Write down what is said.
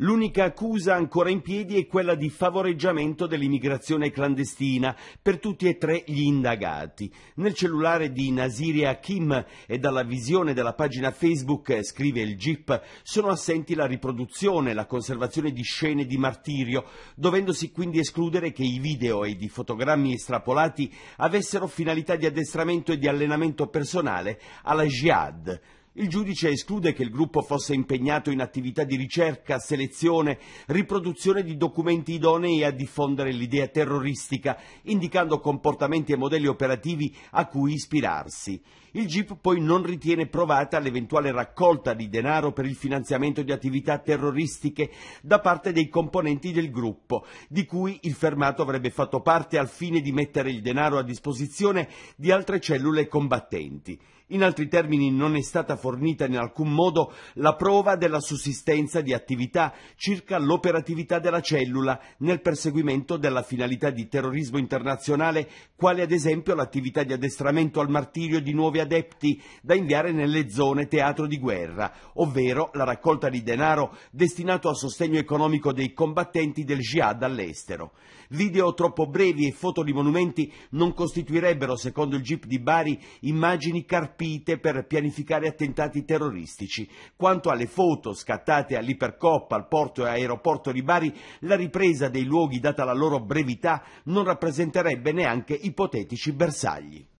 L'unica accusa ancora in piedi è quella di favoreggiamento dell'immigrazione clandestina per tutti e tre gli indagati. Nel cellulare di Nasiri Hakim e dalla visione della pagina Facebook, scrive il GIP, sono assenti la riproduzione e la conservazione di scene di martirio, dovendosi quindi escludere che i video e i fotogrammi estrapolati avessero finalità di addestramento e di allenamento personale alla jihad. Il giudice esclude che il gruppo fosse impegnato in attività di ricerca, selezione, riproduzione di documenti idonei a diffondere l'idea terroristica, indicando comportamenti e modelli operativi a cui ispirarsi. Il GIP poi non ritiene provata l'eventuale raccolta di denaro per il finanziamento di attività terroristiche da parte dei componenti del gruppo, di cui il fermato avrebbe fatto parte al fine di mettere il denaro a disposizione di altre cellule combattenti. In altri termini non è stata fornita in alcun modo la prova della sussistenza di attività circa l'operatività della cellula nel perseguimento della finalità di terrorismo internazionale, quale ad esempio l'attività di addestramento al martirio di nuovi adepti da inviare nelle zone teatro di guerra, ovvero la raccolta di denaro destinato a sostegno economico dei combattenti del jihad all'estero. Video troppo brevi e foto di monumenti non costituirebbero, secondo il GIP di Bari, immagini carpite per pianificare attentati attentati terroristici. Quanto alle foto scattate all'Ipercoppa, al porto e aeroporto di Bari, la ripresa dei luoghi, data la loro brevità, non rappresenterebbe neanche ipotetici bersagli.